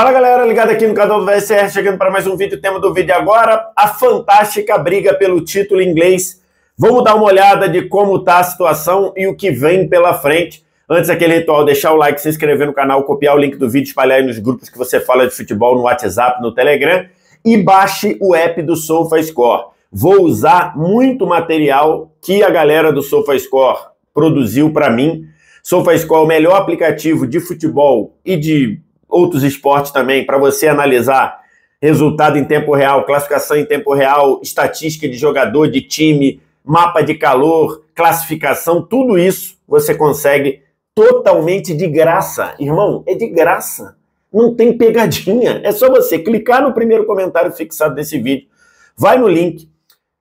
Fala galera, ligado aqui no canal do VSR, chegando para mais um vídeo. O tema do vídeo agora, a fantástica briga pelo título inglês. Vamos dar uma olhada de como está a situação e o que vem pela frente. Antes aquele ritual, deixar o like, se inscrever no canal, copiar o link do vídeo, espalhar aí nos grupos que você fala de futebol, no WhatsApp, no Telegram e baixe o app do SofaScore. Vou usar muito material que a galera do SofaScore produziu para mim. SofaScore é o melhor aplicativo de futebol e de outros esportes também, para você analisar resultado em tempo real, classificação em tempo real, estatística de jogador, de time, mapa de calor, classificação, tudo isso você consegue totalmente de graça. Irmão, é de graça. Não tem pegadinha. É só você clicar no primeiro comentário fixado desse vídeo. Vai no link.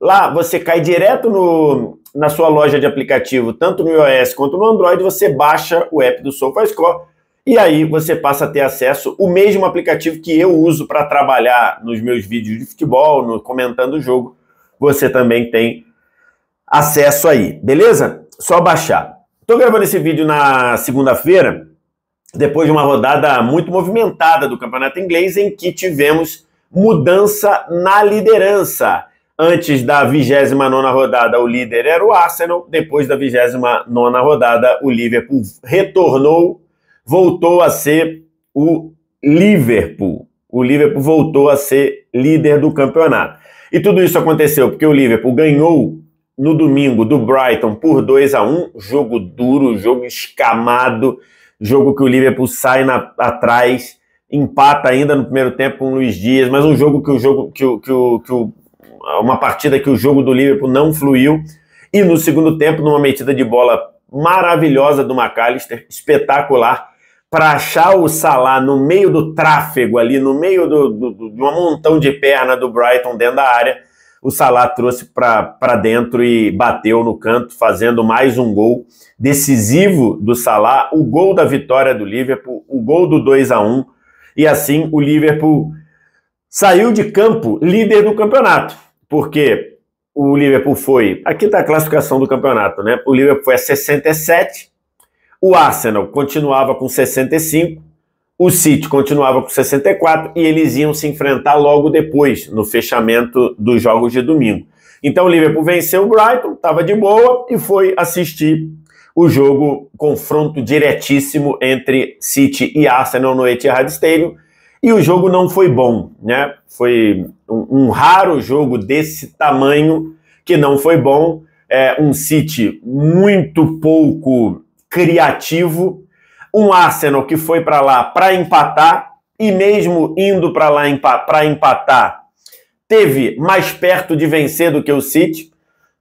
Lá você cai direto no, na sua loja de aplicativo, tanto no iOS quanto no Android, você baixa o app do SofaScore e aí você passa a ter acesso o mesmo aplicativo que eu uso para trabalhar nos meus vídeos de futebol, no comentando o jogo. Você também tem acesso aí, beleza? Só baixar. Estou gravando esse vídeo na segunda-feira, depois de uma rodada muito movimentada do Campeonato Inglês, em que tivemos mudança na liderança. Antes da 29 rodada, o líder era o Arsenal. Depois da 29 rodada, o Liverpool retornou voltou a ser o Liverpool. O Liverpool voltou a ser líder do campeonato. E tudo isso aconteceu porque o Liverpool ganhou no domingo do Brighton por 2 a 1 jogo duro, jogo escamado, jogo que o Liverpool sai na, atrás, empata ainda no primeiro tempo com o Luiz Dias, mas um jogo que o jogo que o, que o, que o uma partida que o jogo do Liverpool não fluiu e no segundo tempo numa metida de bola maravilhosa do McAllister, espetacular, para achar o Salah no meio do tráfego ali, no meio do, do, do, de um montão de perna do Brighton dentro da área, o Salah trouxe para dentro e bateu no canto, fazendo mais um gol decisivo do Salah, o gol da vitória do Liverpool, o gol do 2 a 1 e assim o Liverpool saiu de campo líder do campeonato, porque o Liverpool foi, aqui está a classificação do campeonato, né? O Liverpool foi a 67, o Arsenal continuava com 65, o City continuava com 64 e eles iam se enfrentar logo depois, no fechamento dos jogos de domingo. Então o Liverpool venceu o Brighton, estava de boa e foi assistir o jogo, confronto diretíssimo entre City e Arsenal no Etihad Stadium. E o jogo não foi bom, né? Foi um, um raro jogo desse tamanho que não foi bom. É, um City muito pouco criativo. Um Arsenal que foi para lá para empatar e, mesmo indo para lá para empatar, teve mais perto de vencer do que o City.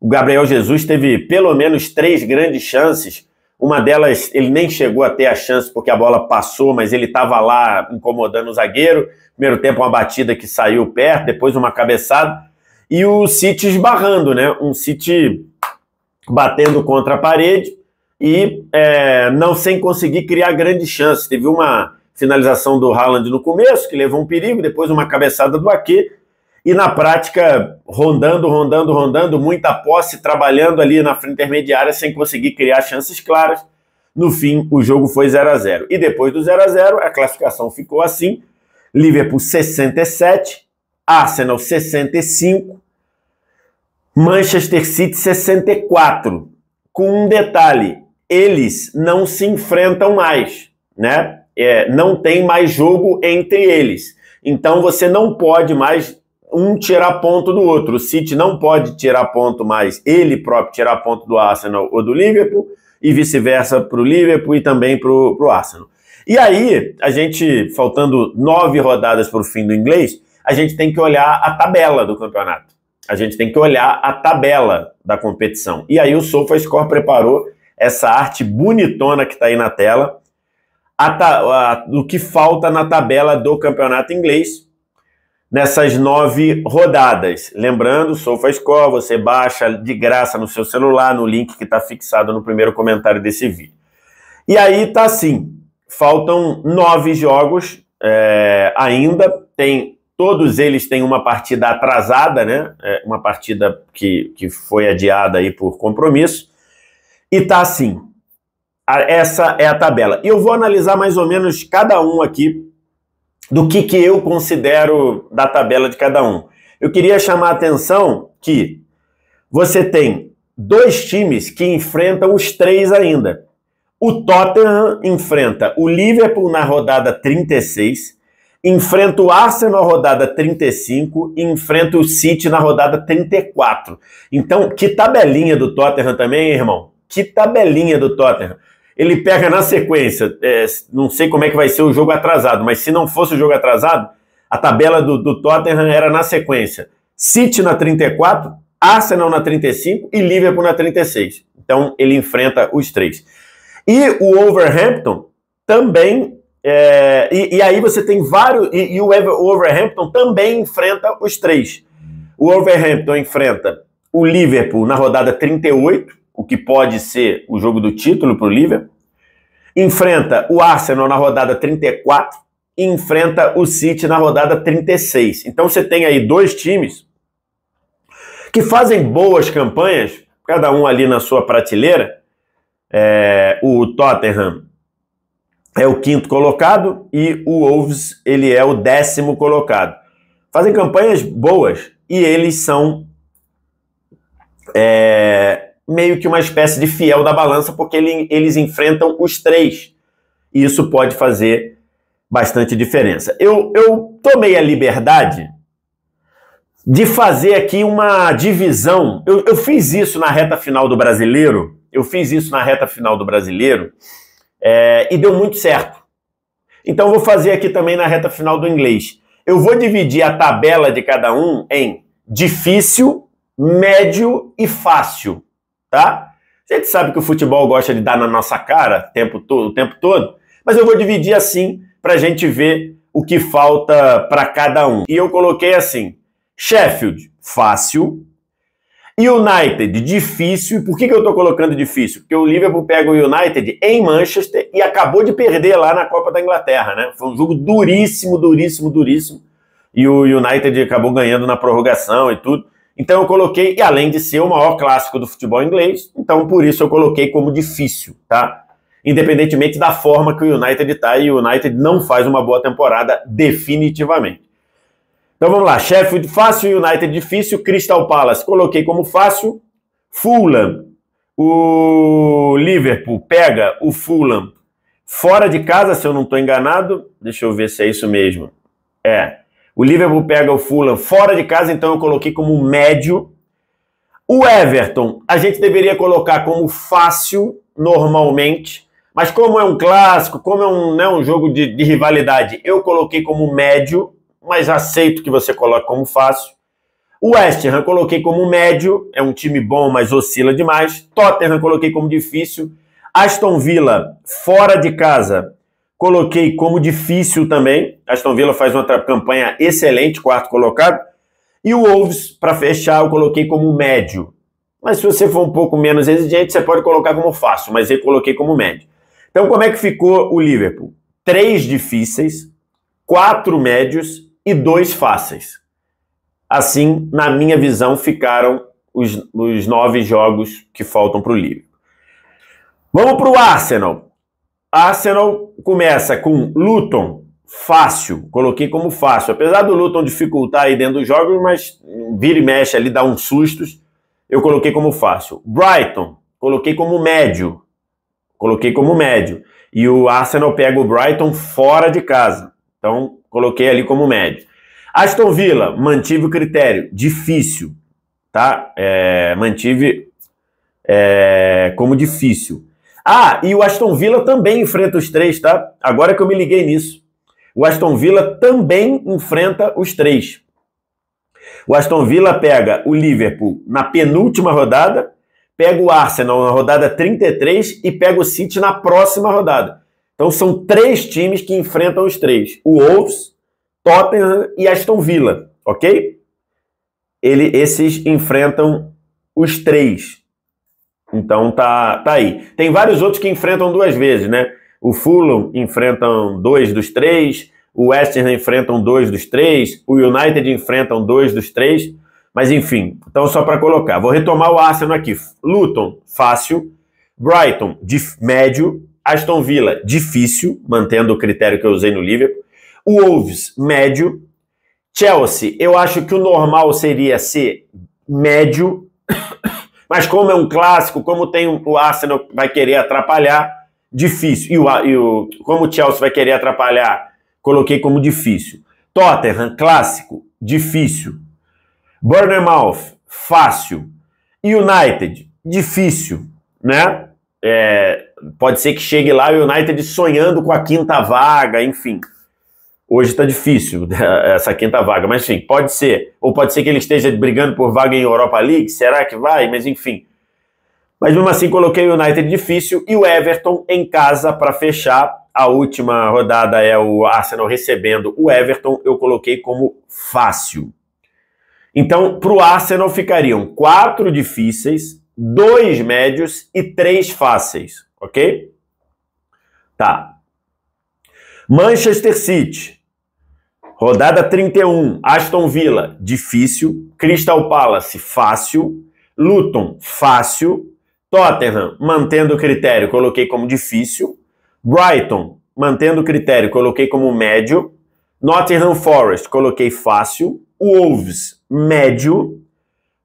O Gabriel Jesus teve pelo menos três grandes chances. Uma delas, ele nem chegou a ter a chance porque a bola passou, mas ele estava lá incomodando o zagueiro. Primeiro tempo, uma batida que saiu perto, depois uma cabeçada. E o City esbarrando, né? Um City batendo contra a parede e é, não sem conseguir criar grandes chances. Teve uma finalização do Haaland no começo, que levou um perigo, depois uma cabeçada do Aqui e na prática rondando, rondando, rondando, muita posse, trabalhando ali na frente intermediária sem conseguir criar chances claras. No fim, o jogo foi 0 a 0 E depois do 0 a 0 a classificação ficou assim: Liverpool 67, Arsenal 65, Manchester City 64. Com um detalhe: eles não se enfrentam mais, né? É, não tem mais jogo entre eles. Então você não pode mais um tirar ponto do outro. O City não pode tirar ponto mais, ele próprio tirar ponto do Arsenal ou do Liverpool, e vice-versa para o Liverpool e também para o Arsenal. E aí, a gente, faltando nove rodadas para o fim do inglês, a gente tem que olhar a tabela do campeonato. A gente tem que olhar a tabela da competição. E aí o SofaScore preparou essa arte bonitona que está aí na tela, a, a, o que falta na tabela do campeonato inglês nessas nove rodadas. Lembrando, SofaScore, você baixa de graça no seu celular, no link que está fixado no primeiro comentário desse vídeo. E aí tá assim, faltam nove jogos é, ainda, tem todos eles têm uma partida atrasada, né? É, uma partida que, que foi adiada aí por compromisso. E tá assim. Essa é a tabela. E eu vou analisar mais ou menos cada um aqui do que, que eu considero da tabela de cada um. Eu queria chamar a atenção que você tem dois times que enfrentam os três ainda. O Tottenham enfrenta o Liverpool na rodada 36, enfrenta o Arsenal na rodada 35 e enfrenta o City na rodada 34. Então, que tabelinha do Tottenham também, irmão? que tabelinha do Tottenham. Ele pega na sequência, é, não sei como é que vai ser o jogo atrasado, mas se não fosse o jogo atrasado, a tabela do, do Tottenham era na sequência: City na 34, Arsenal na 35 e Liverpool na 36. Então ele enfrenta os três. E o Overhampton também. É, e, e, aí você tem vários. E, e o Overhampton também enfrenta os três. O Overhampton enfrenta o Liverpool na rodada 38, o que pode ser o jogo do título para o Liverpool. Enfrenta o Arsenal na rodada 34 e enfrenta o City na rodada 36. Então você tem aí dois times que fazem boas campanhas, cada um ali na sua prateleira. É, o Tottenham é o quinto colocado e o Wolves ele é o décimo colocado. Fazem campanhas boas e eles são é, meio que uma espécie de fiel da balança, porque ele, eles enfrentam os três. E isso pode fazer bastante diferença. Eu, eu tomei a liberdade de fazer aqui uma divisão. Eu, eu fiz isso na reta final do brasileiro. Eu fiz isso na reta final do brasileiro é, e deu muito certo. Então vou fazer aqui também na reta final do inglês. Eu vou dividir a tabela de cada um em difícil, médio e fácil tá? A gente sabe que o futebol gosta de dar na nossa cara tempo todo, o tempo todo, mas eu vou dividir assim para a gente ver o que falta para cada um. E eu coloquei assim: Sheffield, fácil. United, difícil. Por que, que eu estou colocando difícil? Porque o Liverpool pega o United em Manchester e acabou de perder lá na Copa da Inglaterra, né? Foi um jogo duríssimo, duríssimo, duríssimo. E o United acabou ganhando na prorrogação e tudo. Então eu coloquei, e além de ser o maior clássico do futebol inglês, então por isso eu coloquei como difícil, tá? Independentemente da forma que o United está, e o United não faz uma boa temporada definitivamente. Então vamos lá, Sheffield fácil, United difícil, Crystal Palace coloquei como fácil, Fulham, o Liverpool pega o Fulham fora de casa, se eu não estou enganado, deixa eu ver se é isso mesmo. É, o Liverpool pega o Fulham fora de casa, então eu coloquei como médio. O Everton, a gente deveria colocar como fácil, normalmente. Mas como é um clássico, como é um, né, um jogo de, de rivalidade, eu coloquei como médio, mas aceito que você coloque como fácil. O West Ham coloquei como médio, é um time bom, mas oscila demais. Tottenham coloquei como difícil. Aston Villa, fora de casa, Coloquei como difícil também. Aston Villa faz uma campanha excelente, quarto colocado. E o Wolves, para fechar, eu coloquei como médio. Mas se você for um pouco menos exigente, você pode colocar como fácil, mas eu coloquei como médio. Então, como é que ficou o Liverpool? Três difíceis, quatro médios e dois fáceis. Assim, na minha visão, ficaram os, os nove jogos que faltam para o Liverpool. Vamos para o Arsenal. Arsenal começa com Luton, fácil, coloquei como fácil. Apesar do Luton dificultar aí dentro dos jogos, mas vira e mexe ali, dá uns sustos, eu coloquei como fácil. Brighton, coloquei como médio, coloquei como médio. E o Arsenal pega o Brighton fora de casa, então coloquei ali como médio. Aston Villa, mantive o critério, difícil, tá? É, mantive é, como difícil. Ah, e o Aston Villa também enfrenta os três, tá? Agora que eu me liguei nisso. O Aston Villa também enfrenta os três. O Aston Villa pega o Liverpool na penúltima rodada, pega o Arsenal na rodada 33 e pega o City na próxima rodada. Então são três times que enfrentam os três: o Wolves, Tottenham e Aston Villa, ok? Ele, esses enfrentam os três. Então tá, tá aí. Tem vários outros que enfrentam duas vezes, né? O Fulham enfrentam dois dos três, o West Ham enfrentam dois dos três, o United enfrentam dois dos três, mas enfim, então só para colocar. Vou retomar o Arsenal aqui. Luton, fácil. Brighton, médio. Aston Villa, difícil, mantendo o critério que eu usei no Liverpool. O Wolves, médio. Chelsea, eu acho que o normal seria ser médio. Mas como é um clássico, como tem um, o Arsenal vai querer atrapalhar, difícil. E o, e o, como o Chelsea vai querer atrapalhar, coloquei como difícil. Tottenham, clássico, difícil. Bournemouth, fácil. United, difícil, né? É, pode ser que chegue lá o United sonhando com a quinta vaga, enfim. Hoje está difícil né, essa quinta vaga, mas enfim, pode ser. Ou pode ser que ele esteja brigando por vaga em Europa League, será que vai? Mas enfim. Mas mesmo assim, coloquei o United difícil e o Everton em casa para fechar. A última rodada é o Arsenal recebendo o Everton, eu coloquei como fácil. Então, para o Arsenal ficariam quatro difíceis, dois médios e três fáceis, ok? Tá. Manchester City, Rodada 31, Aston Villa, difícil. Crystal Palace, fácil. Luton, fácil. Tottenham, mantendo o critério, coloquei como difícil. Brighton, mantendo o critério, coloquei como médio. Nottingham Forest, coloquei fácil. Wolves, médio.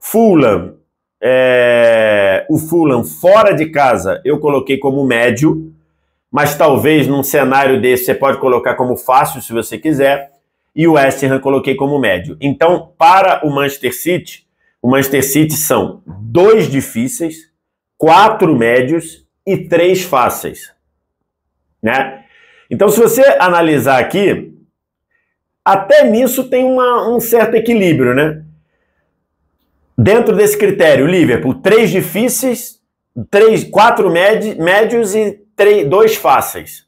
Fulham, é... o Fulham fora de casa, eu coloquei como médio. Mas talvez num cenário desse você pode colocar como fácil se você quiser e o West Ham coloquei como médio. Então, para o Manchester City, o Manchester City são dois difíceis, quatro médios e três fáceis, né? Então, se você analisar aqui, até nisso tem uma, um certo equilíbrio, né? Dentro desse critério, Liverpool, três difíceis, três, quatro médios e três, dois fáceis.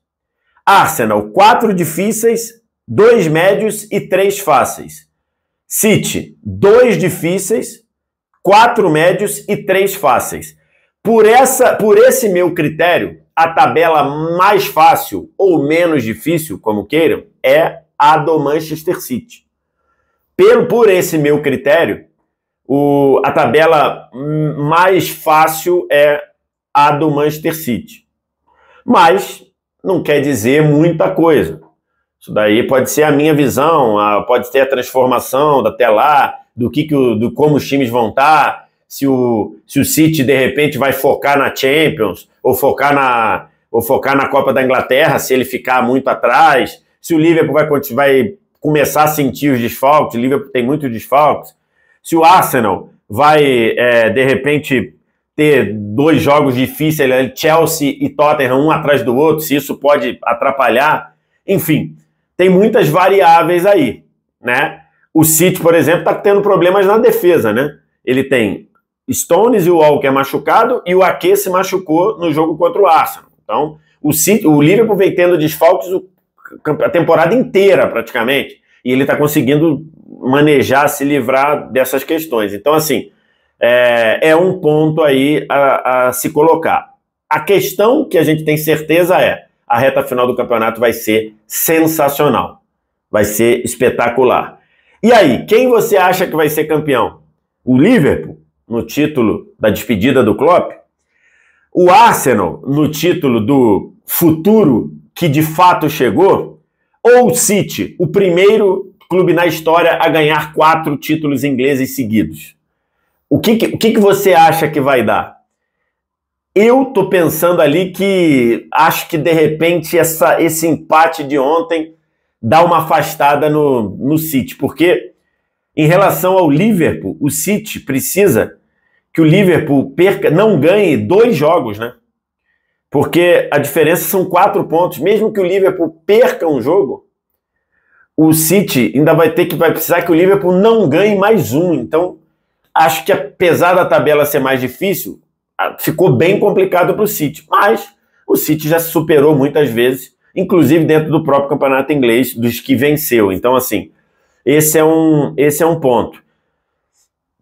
Arsenal, quatro difíceis, dois médios e três fáceis. City, dois difíceis, quatro médios e três fáceis. Por, essa, por esse meu critério, a tabela mais fácil ou menos difícil, como queiram, é a do Manchester City. Pelo, por esse meu critério, o, a tabela mais fácil é a do Manchester City. Mas não quer dizer muita coisa. Isso daí pode ser a minha visão, a, pode ser a transformação até lá, do que, que o, do como os times vão estar, tá, se o, se o City de repente vai focar na Champions ou focar na, ou focar na Copa da Inglaterra, se ele ficar muito atrás, se o Liverpool vai, vai começar a sentir os desfalques, o Liverpool tem muitos desfalques, se o Arsenal vai é, de repente ter dois jogos difíceis, Chelsea e Tottenham um atrás do outro, se isso pode atrapalhar, enfim, tem muitas variáveis aí, né? O City, por exemplo, está tendo problemas na defesa, né? Ele tem Stones e o Walker é machucado e o Ake se machucou no jogo contra o Arsenal. Então, o, City, o Liverpool vem tendo desfalques a temporada inteira, praticamente. E ele está conseguindo manejar, se livrar dessas questões. Então, assim, é, é um ponto aí a, a se colocar. A questão que a gente tem certeza é: a reta final do campeonato vai ser sensacional. Vai ser espetacular. E aí, quem você acha que vai ser campeão? O Liverpool, no título da despedida do Klopp? O Arsenal, no título do futuro que de fato chegou? Ou o City, o primeiro clube na história a ganhar quatro títulos ingleses seguidos? O que, que o que, que você acha que vai dar? Eu tô pensando ali que acho que de repente essa, esse empate de ontem dá uma afastada no, no City, porque em relação ao Liverpool, o City precisa que o Liverpool perca, não ganhe dois jogos, né? Porque a diferença são quatro pontos. Mesmo que o Liverpool perca um jogo, o City ainda vai ter que vai precisar que o Liverpool não ganhe mais um. Então, acho que apesar da tabela ser mais difícil, ah, ficou bem complicado para o City. Mas o City já se superou muitas vezes, inclusive dentro do próprio campeonato inglês, dos que venceu. Então, assim, esse é um, esse é um ponto.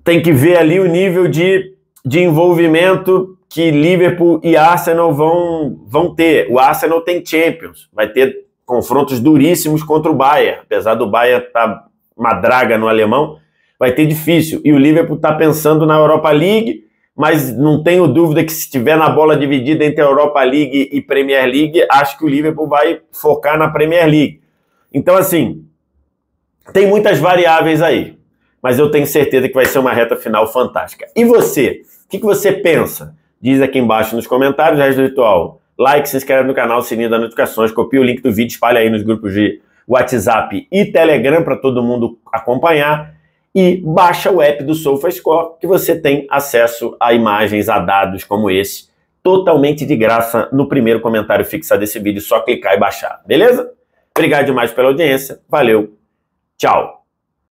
Tem que ver ali o nível de, de envolvimento que Liverpool e Arsenal vão, vão ter. O Arsenal tem Champions, vai ter confrontos duríssimos contra o Bayern, apesar do Bayern estar tá madraga no alemão, vai ter difícil. E o Liverpool está pensando na Europa League, mas não tenho dúvida que se estiver na bola dividida entre a Europa League e Premier League, acho que o Liverpool vai focar na Premier League. Então, assim, tem muitas variáveis aí, mas eu tenho certeza que vai ser uma reta final fantástica. E você? O que, que você pensa? Diz aqui embaixo nos comentários, resto do ritual. Like, se inscreve no canal, sininho das notificações, copia o link do vídeo, espalha aí nos grupos de WhatsApp e Telegram para todo mundo acompanhar e baixa o app do SofaScore, que você tem acesso a imagens, a dados como esse, totalmente de graça no primeiro comentário fixado desse vídeo, só clicar e baixar, beleza? Obrigado demais pela audiência, valeu, tchau!